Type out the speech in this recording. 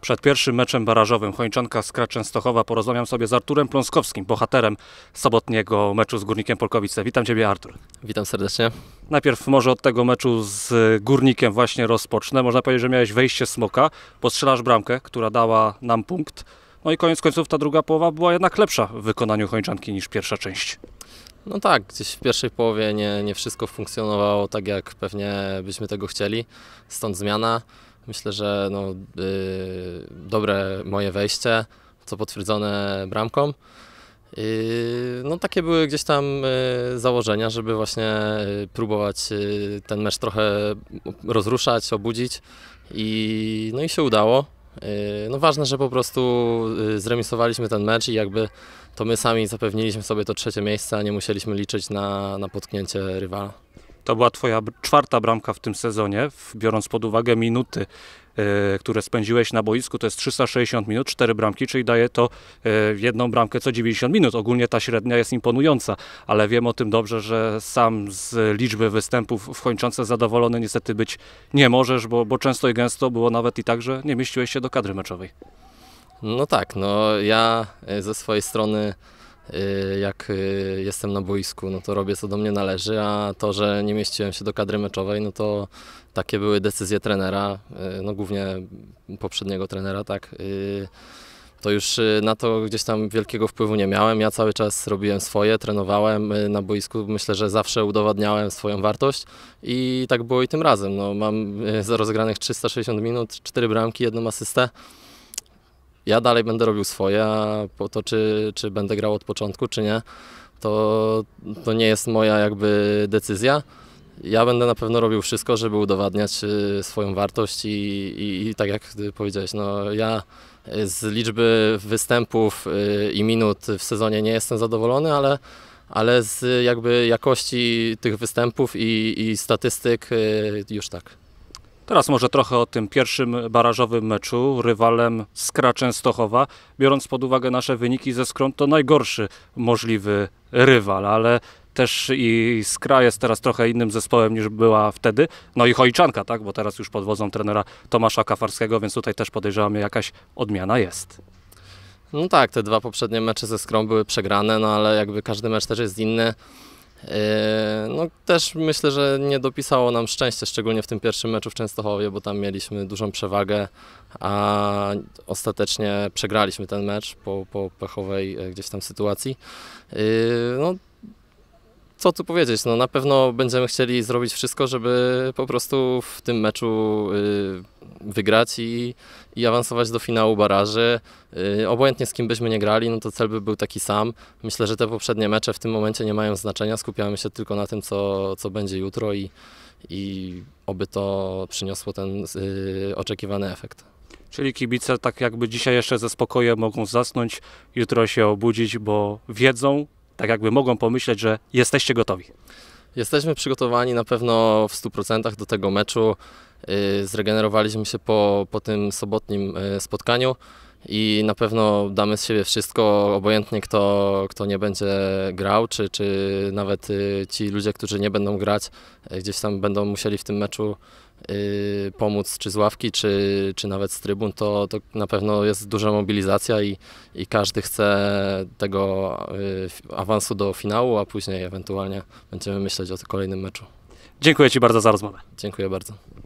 Przed pierwszym meczem barażowym Chończanka z Częstochowa porozmawiam sobie z Arturem Pląskowskim, bohaterem sobotniego meczu z Górnikiem Polkowice. Witam Ciebie Artur. Witam serdecznie. Najpierw może od tego meczu z Górnikiem właśnie rozpocznę. Można powiedzieć, że miałeś wejście smoka, strzelasz bramkę, która dała nam punkt. No i koniec końców ta druga połowa była jednak lepsza w wykonaniu Chończanki niż pierwsza część. No tak, gdzieś w pierwszej połowie nie, nie wszystko funkcjonowało tak, jak pewnie byśmy tego chcieli, stąd zmiana. Myślę, że no, y, dobre moje wejście, co potwierdzone bramką. Y, no takie były gdzieś tam y, założenia, żeby właśnie y, próbować y, ten mecz trochę rozruszać, obudzić i no i się udało. Y, no ważne, że po prostu zremisowaliśmy ten mecz i jakby to my sami zapewniliśmy sobie to trzecie miejsce, a nie musieliśmy liczyć na, na potknięcie rywala. To była twoja czwarta bramka w tym sezonie, biorąc pod uwagę minuty, e, które spędziłeś na boisku, to jest 360 minut, cztery bramki, czyli daje to e, jedną bramkę co 90 minut. Ogólnie ta średnia jest imponująca, ale wiem o tym dobrze, że sam z liczby występów w kończące zadowolony niestety być nie możesz, bo, bo często i gęsto było nawet i tak, że nie mieściłeś się do kadry meczowej. No tak, no ja e, ze swojej strony Y, jak y, jestem na boisku, no to robię co do mnie należy, a to, że nie mieściłem się do kadry meczowej, no to takie były decyzje trenera, y, no głównie poprzedniego trenera, tak. To już na to gdzieś tam wielkiego wpływu nie miałem. Ja cały czas robiłem swoje, trenowałem na boisku. Myślę, że zawsze udowadniałem swoją wartość i tak było i tym razem. No, mam rozegranych 360 minut, 4 bramki, jedną asystę ja dalej będę robił swoje, a to czy, czy będę grał od początku, czy nie, to, to nie jest moja jakby decyzja. Ja będę na pewno robił wszystko, żeby udowadniać y, swoją wartość i, i, i tak jak powiedziałeś, no ja y, z liczby występów y, i minut w sezonie nie jestem zadowolony, ale ale z jakby jakości tych występów i, i statystyk już tak. Teraz może trochę o tym pierwszym barażowym meczu, rywalem Skra Częstochowa. Biorąc pod uwagę nasze wyniki ze Skrą, to najgorszy możliwy rywal, ale też i Skra jest teraz trochę innym zespołem niż była wtedy. No i Chojczanka, tak? Bo teraz już pod wodzą trenera Tomasza Kafarskiego, więc tutaj też podejrzewam, jakaś odmiana jest. No tak, te dwa poprzednie mecze ze Skrą były przegrane, no ale jakby każdy mecz też jest inny. Yy, no też myślę, że nie dopisało nam szczęścia, szczególnie w tym pierwszym meczu w Częstochowie, bo tam mieliśmy dużą przewagę, a ostatecznie przegraliśmy ten mecz po, po pechowej e, gdzieś tam sytuacji. Yy, no co tu powiedzieć, no na pewno będziemy chcieli zrobić wszystko, żeby po prostu w tym meczu y, wygrać i, i awansować do finału baraży. Y, obojętnie z kim byśmy nie grali, no to cel by był taki sam. Myślę, że te poprzednie mecze w tym momencie nie mają znaczenia, skupiamy się tylko na tym, co, co będzie jutro i, i oby to przyniosło ten y, oczekiwany efekt. Czyli kibice tak jakby dzisiaj jeszcze ze spokojem mogą zasnąć, jutro się obudzić, bo wiedzą, tak jakby mogą pomyśleć, że jesteście gotowi? Jesteśmy przygotowani na pewno w 100% do tego meczu. Y, zregenerowaliśmy się po, po tym sobotnim y, spotkaniu i na pewno damy z siebie wszystko, obojętnie kto, kto nie będzie grał, czy, czy nawet y, ci ludzie, którzy nie będą grać, gdzieś tam będą musieli w tym meczu Y, pomóc czy z ławki, czy, czy nawet z trybun, to, to na pewno jest duża mobilizacja i, i każdy chce tego y, awansu do finału, a później ewentualnie będziemy myśleć o kolejnym meczu. Dziękuję Ci bardzo za rozmowę. Dziękuję bardzo.